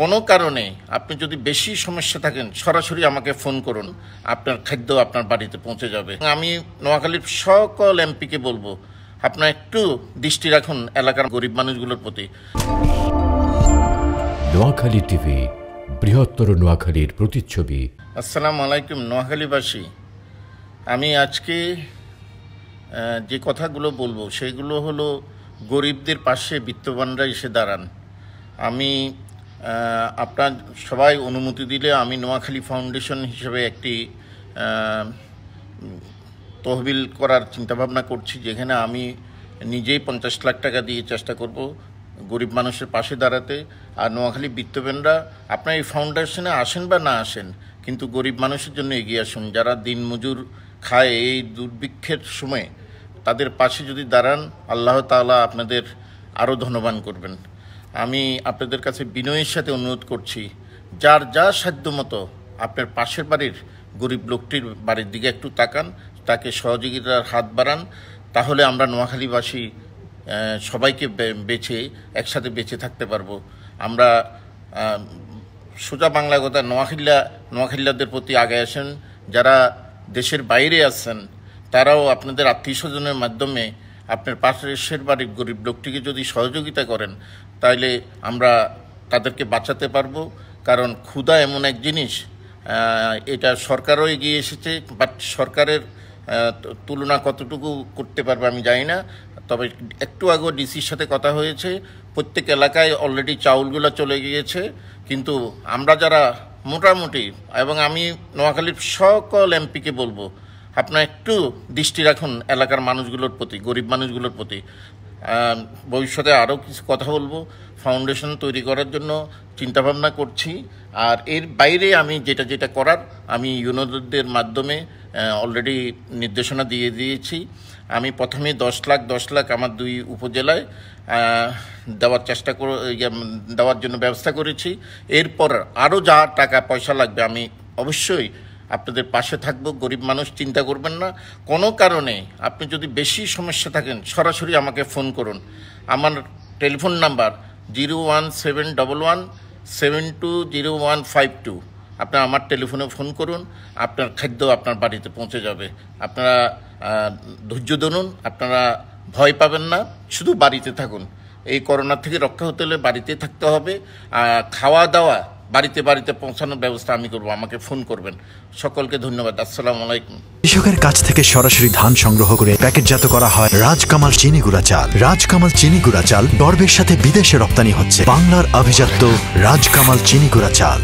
কোনো কারণে আপনি যদি বেশি সমস্যা থাকেন সরাসরি আমাকে ফোন করুন আপনার খাদ্য আপনার বাড়িতে পৌঁছে যাবে আমি নোয়াখালীর সকল এমপিকে বলবো আপনার একটু দৃষ্টি রাখুন এলাকার গরিব মানুষগুলোর প্রতি নোয়াখালী টিভি বৃহত্তর নোয়াখালীর প্রতিচ্ছবি আসসালামু আলাইকুম নোয়াখালীবাসী আমি আজকে যে কথাগুলো বলবো সেগুলো হলো গরিবদের পাশে বিত্তবানরা এসে দাঁড়ান আমি আপনার সবাই অনুমতি দিলে আমি নোয়াখালী ফাউন্ডেশন হিসেবে একটি তহবিল করার চিন্তাভাবনা করছি যেখানে আমি নিজেই পঞ্চাশ লাখ টাকা দিয়ে চেষ্টা করব গরিব মানুষের পাশে দাঁড়াতে আর নোয়াখালী বৃত্তবেনরা আপনার এই ফাউন্ডেশনে আসেন বা না আসেন কিন্তু গরিব মানুষের জন্য এগিয়ে আসুন যারা দিনমজুর খায় এই দুর্ভিক্ষের সময়ে তাদের পাশে যদি দাঁড়ান আল্লাহ তালা আপনাদের আরও ধনবান করবেন আমি আপনাদের কাছে বিনয়ের সাথে অনুরোধ করছি যার যা সাধ্য মতো আপনার পাশের বাড়ির গরিব লোকটির বাড়ির দিকে একটু তাকান তাকে সহযোগিতার হাত বাড়ান তাহলে আমরা নোয়াখালীবাসী সবাইকে বেছে একসাথে বেঁচে থাকতে পারবো আমরা সোজা বাংলা কথা নোয়াখিল্লা নোয়াখিল্লাদের প্রতি আগে আসেন যারা দেশের বাইরে আছেন তারাও আপনাদের আত্মীয় স্বজনের মাধ্যমে আপনার পাশের বাড়ির গরিব লোকটিকে যদি সহযোগিতা করেন তাইলে আমরা তাদেরকে বাঁচাতে পারবো কারণ ক্ষুধা এমন এক জিনিস এটা সরকারও এগিয়ে এসেছে বাট সরকারের তুলনা কতটুকু করতে পারবে আমি জানি না তবে একটু আগেও ডিসির সাথে কথা হয়েছে প্রত্যেক এলাকায় অলরেডি চাউলগুলো চলে গিয়েছে কিন্তু আমরা যারা মোটামুটি এবং আমি নোয়াখালীর সকল এমপিকে বলবো আপনার একটু দৃষ্টি রাখুন এলাকার মানুষগুলোর প্রতি গরিব মানুষগুলোর প্রতি ভবিষ্যতে আরও কিছু কথা বলবো ফাউন্ডেশন তৈরি করার জন্য চিন্তাভাবনা করছি আর এর বাইরে আমি যেটা যেটা করার আমি ইউনোদের মাধ্যমে অলরেডি নির্দেশনা দিয়ে দিয়েছি আমি প্রথমে দশ লাখ দশ লাখ আমার দুই উপজেলায় দেওয়ার চেষ্টা ইয়ে, দেওয়ার জন্য ব্যবস্থা করেছি এরপর আরও যা টাকা পয়সা লাগবে আমি অবশ্যই আপনাদের পাশে থাকবো গরিব মানুষ চিন্তা করবেন না কোনো কারণে আপনি যদি বেশি সমস্যা থাকেন সরাসরি আমাকে ফোন করুন আমার telephone number zero one seven double one seven two zero one five two আপনার আমার টেলিফোনে ফোন করুন আপনার খাদ্য আপনার বাড়িতে পৌঁছে যাবে আপনারা ধৈর্য ধরুন আপনারা ভয় পাবেন না শুধু বাড়িতে থাকুন এই করোনা থেকে রক্ষা হতে হলে বাড়িতে থাকতে হবে খাওয়া দাওয়া বাড়িতে বাড়িতে পৌঁছানোর ব্যবস্থা আমি করব আমাকে ফোন করবেন সকলকে ধন্যবাদ আসসালামু আলাইকুম কৃষকের কাছ থেকে সরাসরি ধান সংগ্রহ করে প্যাকেটজাত করা হয় রাজকামাল চিনি গুঁড়া চাল রাজকামাল চিনি গুঁড়া চাল গর্বের সাথে বিদেশে রপ্তানি হচ্ছে বাংলার অভিজাত্য রাজকামাল চিনি গুঁড়া চাল